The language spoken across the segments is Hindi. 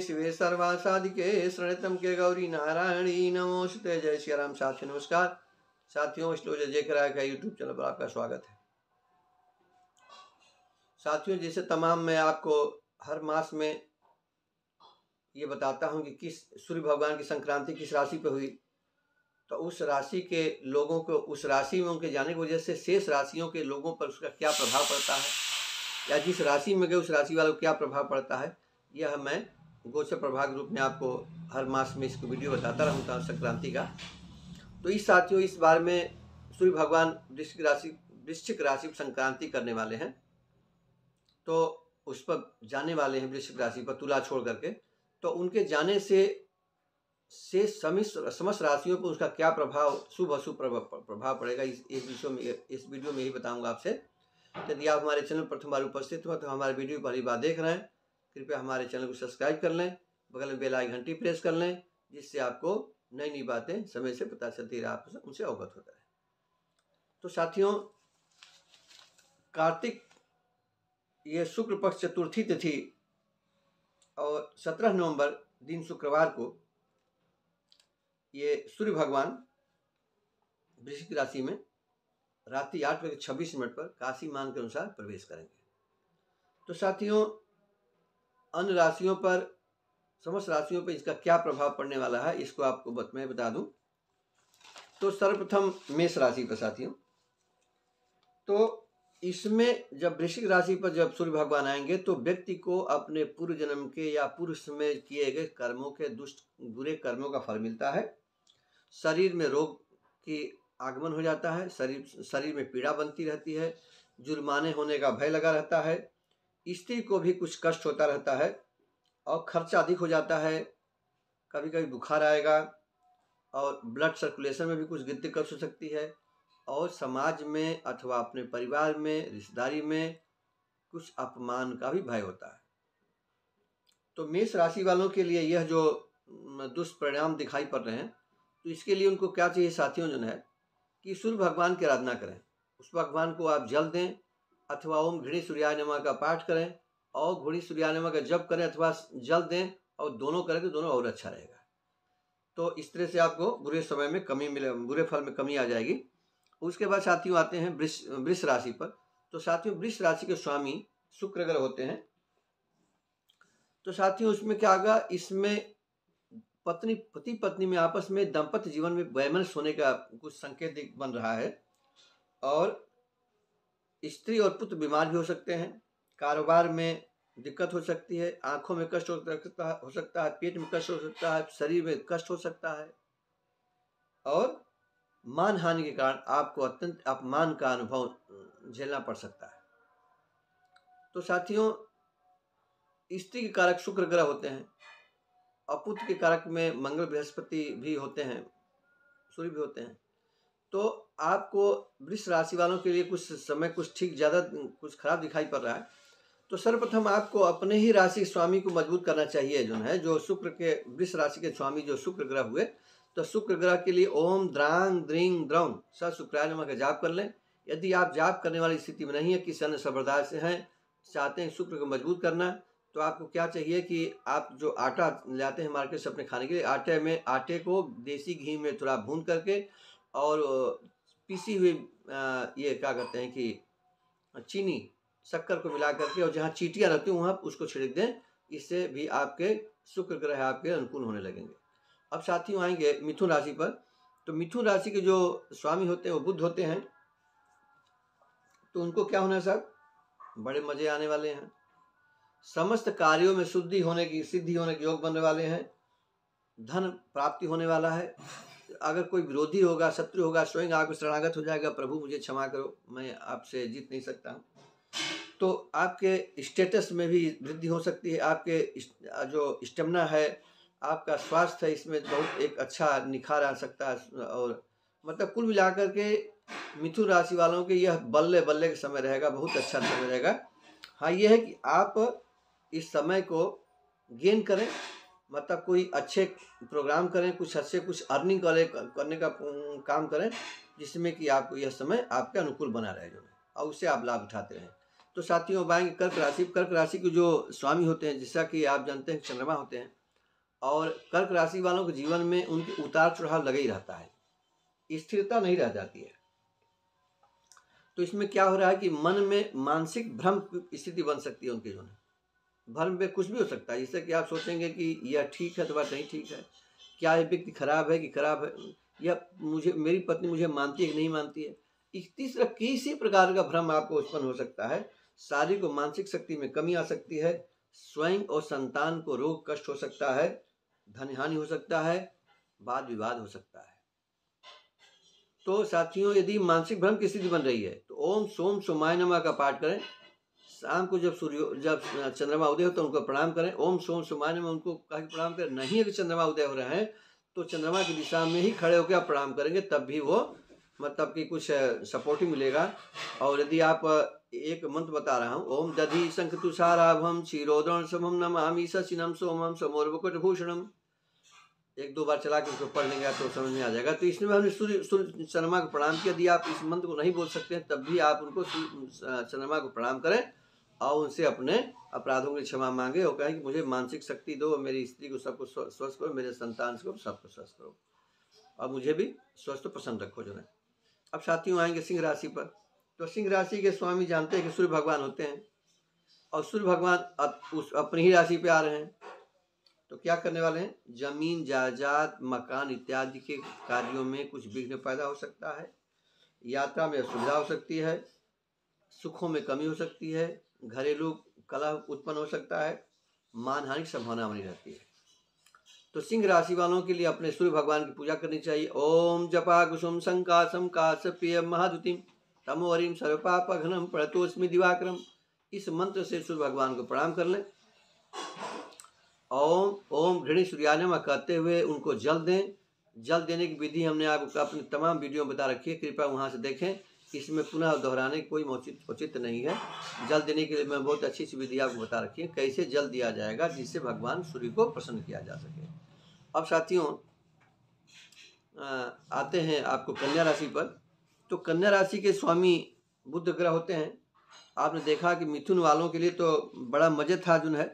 शिवे सर्वासादिके शरणतम के गौरी नारायणी नमोस्ते जय श्री राम साथियों नमस्कार साथियों स्टोज जय कराया का यूट्यूब चैनल पर आपका स्वागत है साथियों जैसे तमाम मैं आपको हर मास में ये बताता हूँ कि किस सूर्य भगवान की संक्रांति किस राशि पर हुई तो उस राशि के लोगों को उस राशि में उनके जाने की वजह से शेष राशियों के लोगों पर उसका क्या प्रभाव पड़ता है या जिस राशि में गए उस राशि वालों को क्या प्रभाव पड़ता है यह मैं गोचर प्रभाग रूप में आपको हर मास में इसको वीडियो बताता रहूँगा संक्रांति का तो इस साथियों इस बार में सूर्य भगवान वृश्चिक राशि वृश्चिक राशि संक्रांति करने वाले हैं तो उस पर जाने वाले हैं वृश्चिक राशि पर तुला छोड़ करके तो उनके जाने से से समस्त राशियों पर उसका क्या प्रभाव शुभ अशुभ प्रभाव पड़ेगा इस इस विषय में इस वीडियो में ही बताऊंगा आपसे यदि आप हमारे चैनल पर बार उपस्थित हुआ तो हमारे वीडियो पहली बार देख रहे हैं कृपया हमारे चैनल को सब्सक्राइब कर लें बगल में बेल आई घंटी प्रेस कर लें जिससे आपको नई नई बातें समय से पता चलती रहा आप उनसे अवगत होता है तो साथियों कार्तिक ये शुक्ल पक्ष चतुर्थी तिथि और सत्रह नवंबर दिन शुक्रवार को ये सूर्य भगवान वृश्चिक राशि में रात्रि आठ बजे छब्बीस मिनट पर काशी मान के अनुसार प्रवेश करेंगे तो साथियों अन्य राशियों पर समस्त राशियों पर इसका क्या प्रभाव पड़ने वाला है इसको आपको मैं बता दूं तो सर्वप्रथम मेष राशि पर साथियों तो इसमें जब वृश्चिक राशि पर जब सूर्य भगवान आएंगे तो व्यक्ति को अपने पूर्व जन्म के या पूर्व में किए गए कर्मों के दुष्ट बुरे कर्मों का फल मिलता है शरीर में रोग की आगमन हो जाता है शरीर शरीर में पीड़ा बनती रहती है जुर्माने होने का भय लगा रहता है स्त्री को भी कुछ कष्ट होता रहता है और खर्चा अधिक हो जाता है कभी कभी बुखार आएगा और ब्लड सर्कुलेशन में भी कुछ गिनती कष्ट हो सकती है और समाज में अथवा अपने परिवार में रिश्तेदारी में कुछ अपमान का भी भय होता है तो मेष राशि वालों के लिए यह जो दुष्परिणाम दिखाई पड़ रहे हैं तो इसके लिए उनको क्या चाहिए साथियों जो है कि सूर्य भगवान की आराधना करें उस भगवान को आप जल दें अथवा ओम घृणी सूर्याय नमा का पाठ करें और घृणी सूर्याय नमा का जप करें अथवा जल दें और दोनों करें तो दोनों और अच्छा रहेगा तो इस तरह से आपको बुरे समय में कमी मिले बुरे फल में कमी आ जाएगी उसके बाद साथियों आते हैं वृक्ष वृक्ष राशि पर तो साथियों वृक्ष राशि के स्वामी शुक्र ग्रह होते हैं तो साथियों उसमें क्या होगा इसमें पत्नी पति पत्नी में आपस में दंपत्य जीवन में वैमन सोने का कुछ संकेत बन रहा है और स्त्री और पुत्र बीमार भी हो सकते हैं कारोबार में दिक्कत हो सकती है आंखों में कष्ट हो सकता हो सकता है पेट में कष्ट हो सकता है शरीर में कष्ट हो सकता है और मान हानि के कारण आपको अत्यंत अपमान का अनुभव झेलना पड़ सकता है तो साथियों स्त्री के कारक शुक्र ग्रह होते हैं और पुत्र के कारक में मंगल बृहस्पति भी होते हैं सूर्य भी होते हैं तो आपको वृक्ष राशि वालों के लिए कुछ समय कुछ ठीक ज़्यादा कुछ खराब दिखाई पड़ रहा है तो सर्वप्रथम आपको अपने ही राशि स्वामी को मजबूत करना चाहिए जो है जो शुक्र के वृक्ष राशि के स्वामी जो शुक्र ग्रह हुए तो शुक्र ग्रह के लिए ओम द्रांग द्रिंग द्रौ स शुक्राय नमः का जाप कर लें यदि आप जाप करने वाली स्थिति में नहीं है किसी अन्य संप्रदाय से हैं चाहते हैं शुक्र को मजबूत करना तो आपको क्या चाहिए कि आप जो आटा लाते हैं मार्केट से अपने खाने के लिए आटे में आटे को देसी घी में थोड़ा भून करके और पीसी हुई ये क्या कहते हैं कि चीनी शक्कर को मिला करके और जहाँ चीटियाँ रहती हैं वहाँ उसको छिड़क दें इससे भी आपके शुक्र ग्रह आपके अनुकूल होने लगेंगे अब साथियों आएंगे मिथुन राशि पर तो मिथुन राशि के जो स्वामी होते हैं वो बुद्ध होते हैं तो उनको क्या होना है सर बड़े मजे आने वाले हैं समस्त कार्यों में शुद्धि होने की सिद्धि होने के योग बनने वाले हैं धन प्राप्ति होने वाला है अगर कोई विरोधी होगा शत्रु होगा स्वयं आपको शरणागत हो जाएगा प्रभु मुझे क्षमा करो मैं आपसे जीत नहीं सकता हूँ तो आपके स्टेटस में भी वृद्धि हो सकती है आपके जो स्टेमिना है आपका स्वास्थ्य है इसमें बहुत एक अच्छा निखार आ सकता है और मतलब कुल मिलाकर के मिथुन राशि वालों के यह बल्ले बल्ले का समय रहेगा बहुत अच्छा समय रहेगा हाँ यह है कि आप इस समय को गेन करें मतलब कोई अच्छे प्रोग्राम करें कुछ अच्छे कुछ अर्निंग करने का काम करें जिसमें कि आपको यह समय आपके अनुकूल बना रहे जो और उससे आप लाभ उठाते रहें तो साथियों बाएंगे कर्क राशि कर्क राशि के जो स्वामी होते हैं जैसा कि आप जानते हैं चंद्रमा होते हैं और कर्क राशि वालों के जीवन में उनके उतार चढ़ाव लगे ही रहता है स्थिरता नहीं रह जाती है तो इसमें क्या हो रहा है कि मन में मानसिक भ्रम स्थिति बन सकती है उनके जो है भ्रम पे कुछ भी हो सकता है जैसे कि आप सोचेंगे कि यह ठीक है तो नहीं ठीक है क्या यह व्यक्ति खराब है कि खराब है या मुझे मेरी पत्नी मुझे मानती है कि नहीं मानती है इस तीसरा किसी प्रकार का भ्रम आपको उत्पन्न हो सकता है शारीरिक और मानसिक शक्ति में कमी आ सकती है स्वयं और संतान को रोग कष्ट हो सकता है धन हानि हो सकता है वाद विवाद हो सकता है तो साथियों यदि मानसिक भ्रम की स्थिति बन रही है तो ओम सोम सोमाय नमा का पाठ करें शाम को जब सूर्य जब चंद्रमा उदय होता है उनको प्रणाम करें ओम सोम सुमान्य में उनको कहा कि प्रणाम करें नहीं अगर चंद्रमा उदय हो रहे हैं तो चंद्रमा की दिशा में ही खड़े होकर आप प्रणाम करेंगे तब भी वो मतलब कि कुछ सपोर्ट ही मिलेगा और यदि आप एक मंत्र बता रहा हूँ ओम दधि शंख तुषाराभम क्षीरोद्रण समम नमामी सचिनम सोमम वकुट भूषणम एक दो बार चला के उसको पढ़ लेंगे तो समझ में आ जाएगा तो इसमें हमने सूर्य सूर्य चंद्रमा को प्रणाम किया यदि आप इस मंत्र को नहीं बोल सकते हैं तब भी आप उनको चंद्रमा को प्रणाम करें और उनसे अपने अपराधों की क्षमा मांगे और कहें कि मुझे मानसिक शक्ति दो मेरी स्त्री को सबको स्वस्थ करो मेरे संतान को सबको स्वस्थ करो और मुझे भी स्वस्थ प्रसन्न रखो जो है अब साथियों आएंगे सिंह राशि पर तो सिंह राशि के स्वामी जानते हैं कि सूर्य भगवान होते हैं और सूर्य भगवान अब उस अपनी ही राशि पे आ रहे हैं तो क्या करने वाले हैं जमीन जायदाद मकान इत्यादि के कार्यों में कुछ विघ्न पैदा हो सकता है यात्रा में असुविधा हो सकती है सुखों में कमी हो सकती है घरेलू कला उत्पन्न हो सकता है मानहानि की संभावना बनी रहती है तो सिंह राशि वालों के लिए अपने सूर्य भगवान की पूजा करनी चाहिए ओम जपा कुसुम संकाशम काश प्रिय महादुतिम सर्वपाप घनम दिवाक्रम इस मंत्र से सूर्य भगवान को प्रणाम कर लें ओम ओम घृणी सूर्यानम कहते हुए उनको जल दें जल देने की विधि हमने आपको अपनी तमाम वीडियो में बता रखी है कृपया वहाँ से देखें इसमें पुनः दोहराने कोई उचित उचित नहीं है जल देने के लिए मैं बहुत अच्छी सी विधि आपको बता रखी है कैसे जल दिया जाएगा जिससे भगवान सूर्य को प्रसन्न किया जा सके अब साथियों आते हैं आपको कन्या राशि पर तो कन्या राशि के स्वामी बुद्ध ग्रह होते हैं आपने देखा कि मिथुन वालों के लिए तो बड़ा मजे था जुन है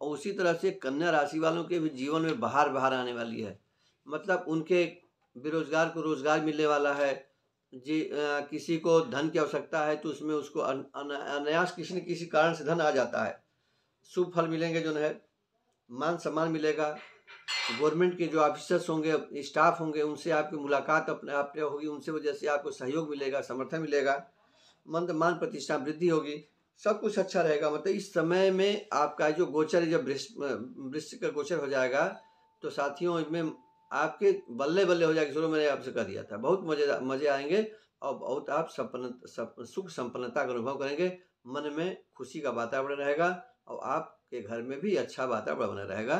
और उसी तरह से कन्या राशि वालों के भी जीवन में बाहर बाहर आने वाली है मतलब उनके बेरोजगार को रोजगार मिलने वाला है जी आ, किसी को धन की आवश्यकता है तो उसमें उसको अन, अनायास किसी न किसी कारण से धन आ जाता है शुभ फल मिलेंगे जो है मान सम्मान मिलेगा गवर्नमेंट के जो ऑफिसर्स होंगे स्टाफ होंगे उनसे आपकी मुलाकात अपने आप होगी उनसे वजह से आपको सहयोग मिलेगा समर्थन मिलेगा मंद मान प्रतिष्ठा वृद्धि होगी सब कुछ अच्छा रहेगा मतलब इस समय में आपका जो गोचर जब वृक्ष का गोचर हो जाएगा तो साथियों में आपके बल्ले बल्ले हो जाएगी शुरू मैंने आपसे कह दिया था बहुत मजे मजे आएंगे और बहुत आप संपन्न सुख संपन्नता का अनुभव करेंगे मन में खुशी का वातावरण रहेगा और आपके घर में भी अच्छा वातावरण बना रहेगा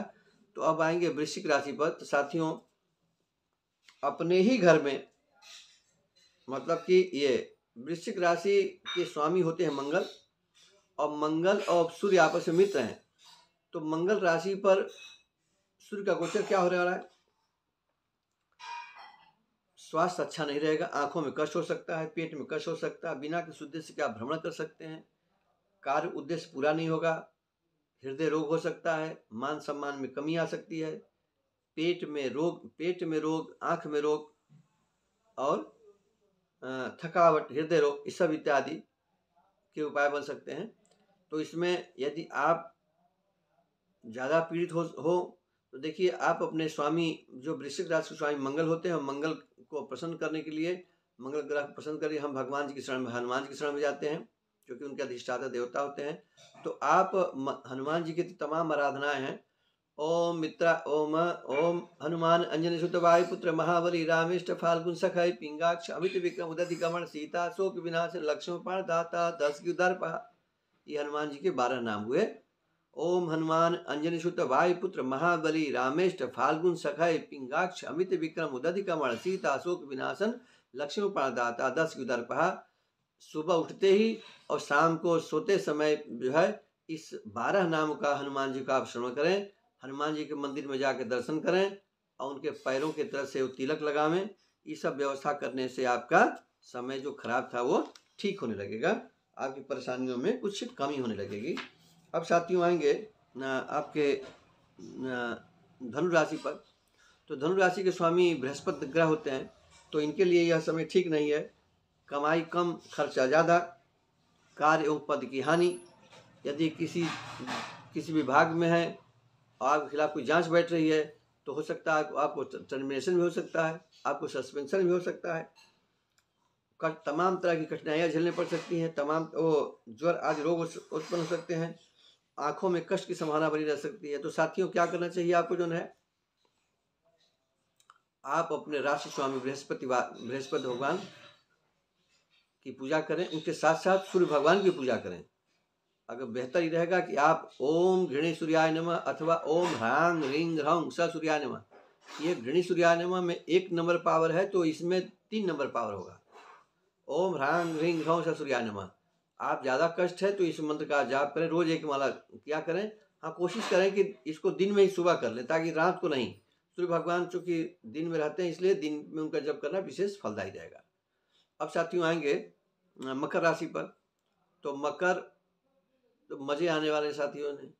तो अब आएंगे वृश्चिक राशि पर तो साथियों अपने ही घर में मतलब कि ये वृश्चिक राशि के स्वामी होते हैं मंगल और मंगल और सूर्य आपस में मित्र हैं तो मंगल राशि पर सूर्य का गोचर क्या हो रहा है स्वास्थ्य अच्छा नहीं रहेगा आंखों में कष्ट हो सकता है पेट में कष्ट हो सकता है बिना किसी उद्देश्य के आप भ्रमण कर सकते हैं कार्य उद्देश्य पूरा नहीं होगा हृदय रोग हो सकता है मान सम्मान में कमी आ सकती है पेट में रोग पेट में रोग आंख में रोग और थकावट हृदय रोग इस सब इत्यादि के उपाय बन सकते हैं तो इसमें यदि आप ज़्यादा पीड़ित हो, हो तो देखिए आप अपने स्वामी जो वृश्चिक राशि के स्वामी मंगल होते हैं मंगल को प्रसन्न करने के लिए मंगल ग्रह को प्रसन्न करिए हम भगवान जी की शरण में हनुमान जी की शरण में जाते हैं क्योंकि उनके अधिष्ठाता देवता होते हैं तो आप हनुमान जी की तो तमाम आराधनाएं हैं ओम मित्रा ओम ओम हनुमान अंजन सुत पुत्र महाबली रामेष्ट फाल्गुन सखय पिंगाक्ष अमित विक्रम उदति कमण सीता शोक विनाश लक्ष्मण पाण दाता दस की पहा ये हनुमान जी के बारह नाम हुए ओम हनुमान अंजनी सुत वायुपुत्र महाबली रामेष्ट फाल्गुन सखाय पिंगाक्ष अमित विक्रम उदधि कमण सीता अशोक विनाशन लक्ष्मी प्रणदाता दस की दर्पहा सुबह उठते ही और शाम को सोते समय जो है इस बारह नाम का हनुमान जी का आप श्रवण करें हनुमान जी के मंदिर में जाकर दर्शन करें और उनके पैरों के तरफ से वो तिलक लगावें ये सब व्यवस्था करने से आपका समय जो खराब था वो ठीक होने लगेगा आपकी परेशानियों में कुछ कमी होने लगेगी अब साथियों आएंगे आपके धनु राशि पर तो धनु राशि के स्वामी बृहस्पति ग्रह होते हैं तो इनके लिए यह समय ठीक नहीं है कमाई कम खर्चा ज़्यादा कार्य एवं पद की हानि यदि किसी किसी विभाग में है और आपके खिलाफ कोई जांच बैठ रही है तो हो सकता है आपको टर्मिनेशन भी हो सकता है आपको सस्पेंशन भी हो सकता है तमाम तरह की कठिनाइयाँ झेलने पड़ सकती हैं तमाम वो ज्वर आदि रोग उत्पन्न हो सकते हैं आंखों में कष्ट की संभावना बनी रह सकती है तो साथियों क्या करना चाहिए आपको जो है आप अपने राशि स्वामी बृहस्पति बृहस्पति भगवान की पूजा करें उनके साथ साथ सूर्य भगवान की पूजा करें अगर बेहतर ही रहेगा कि आप ओम घृणी सूर्याय नम अथवा ओम ह्रांग रिंग ह्रौंग स सूर्याय नम ये घृणी सूर्याय नम में एक नंबर पावर है तो इसमें तीन नंबर पावर होगा ओम ह्रांग रिंग ह्रौंग स सूर्याय नमा आप ज़्यादा कष्ट है तो इस मंत्र का जाप करें रोज एक माला क्या करें हाँ कोशिश करें कि इसको दिन में ही सुबह कर लें ताकि रात को नहीं सूर्य भगवान चूंकि दिन में रहते हैं इसलिए दिन में उनका जप करना विशेष फलदायी रहेगा अब साथियों आएंगे मकर राशि पर तो मकर तो मजे आने वाले साथियों ने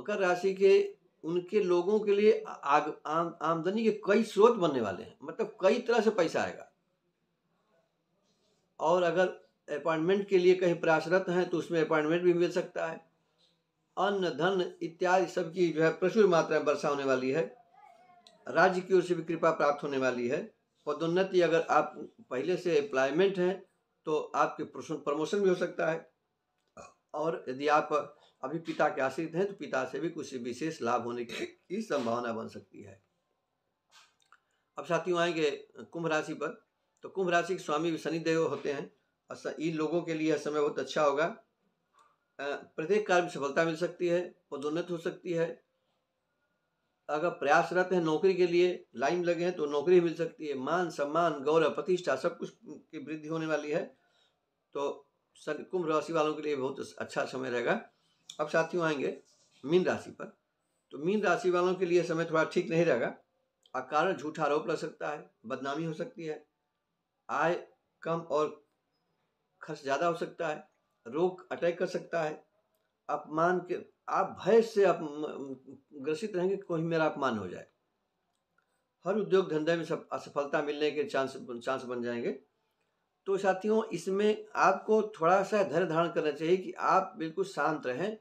मकर राशि के उनके लोगों के लिए आग आम, आमदनी के कई स्रोत बनने वाले हैं मतलब कई तरह से पैसा आएगा और अगर अपॉइंटमेंट के लिए कहीं प्रयासरत हैं तो उसमें अपॉइंटमेंट भी मिल सकता है अन्न धन इत्यादि सबकी जो है प्रचुर मात्रा में वर्षा होने वाली है राज्य की ओर से भी कृपा प्राप्त होने वाली है पदोन्नति अगर आप पहले से एम्प्लॉयमेंट हैं तो आपके प्रमोशन भी हो सकता है और यदि आप अभी पिता के आश्रित हैं तो पिता से भी कुछ विशेष लाभ होने की संभावना बन सकती है अब साथियों आएंगे कुंभ राशि पर तो कुंभ राशि के स्वामी भी शनिदेव होते हैं अच्छा, इन लोगों के लिए समय बहुत अच्छा होगा प्रत्येक कार्य में सफलता मिल सकती है पदोन्नत हो सकती है अगर प्रयासरत है नौकरी के लिए लाइन लगे हैं तो नौकरी मिल सकती है मान सम्मान गौरव प्रतिष्ठा सब कुछ की वृद्धि होने वाली है तो कुंभ राशि वालों के लिए बहुत अच्छा समय रहेगा अब साथियों आएंगे मीन राशि पर तो मीन राशि वालों के लिए समय थोड़ा ठीक नहीं रहेगा अकारण झूठा आरोप लग सकता है बदनामी हो सकती है आय कम और खर्च ज़्यादा हो सकता है रोग अटैक कर सकता है अपमान के आप भय से आप ग्रसित रहेंगे कोई मेरा अपमान हो जाए हर उद्योग धंधे में सब असफलता मिलने के चांस चांस बन जाएंगे तो साथियों इसमें आपको थोड़ा सा धैर्य धारण करना चाहिए कि आप बिल्कुल शांत रहें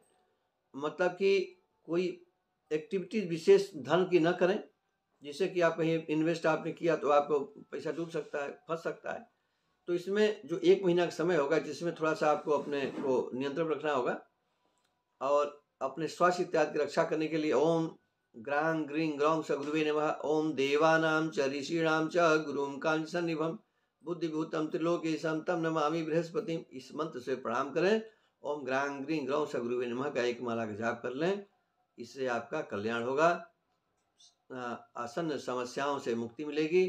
मतलब कि कोई एक्टिविटी विशेष धन की ना करें जिससे कि आप कहीं इन्वेस्ट आपने किया तो आपको पैसा डूब सकता है फंस सकता है तो इसमें जो एक महीना का समय होगा जिसमें थोड़ा सा आपको अपने को नियंत्रण रखना होगा और अपने स्वास्थ्य इत्यादि की रक्षा करने के लिए ओम ग्रांग ग्रीन ग्रौम स गुरुवे नम ओम देवानाम च ऋषिणाम च गुरुम कांच सन्निभम बुद्धिभूतम त्रिलोकेशम तम नमामि बृहस्पति इस मंत्र से प्रणाम करें ओम ग्रांग ग्रीन ग्रौम स गुरुवे नम का एक माला का जाप कर लें इससे आपका कल्याण होगा आसन्न समस्याओं से मुक्ति मिलेगी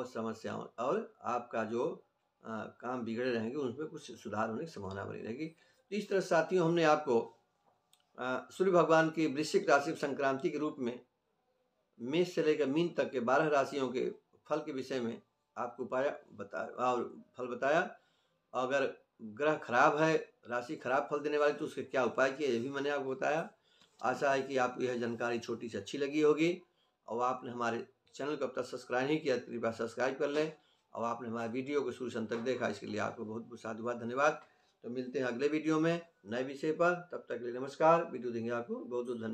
और समस्याओं और आपका जो काम बिगड़े रहेंगे उसमें कुछ सुधार होने की संभावना बनी रहेगी तो इस तरह साथियों हमने आपको सूर्य भगवान की वृश्चिक राशि संक्रांति के रूप में मेष से लेकर मीन तक के बारह राशियों के फल के विषय में आपको उपाय बताया और फल बताया अगर ग्रह खराब है राशि खराब फल देने वाली तो उसके क्या उपाय किए ये भी मैंने आपको बताया आशा है कि आपको यह जानकारी छोटी सी अच्छी लगी होगी और आपने हमारे चैनल को अब तक सब्सक्राइब नहीं किया तो कृपया सब्सक्राइब कर लें और आपने हमारे वीडियो को शुरू तक देखा इसके लिए आपको बहुत बहुत साधुवाद धन्यवाद तो मिलते हैं अगले वीडियो में नए विषय पर तब तक के लिए नमस्कार वीडियो देंगे आपको बहुत बहुत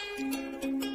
धन्यवाद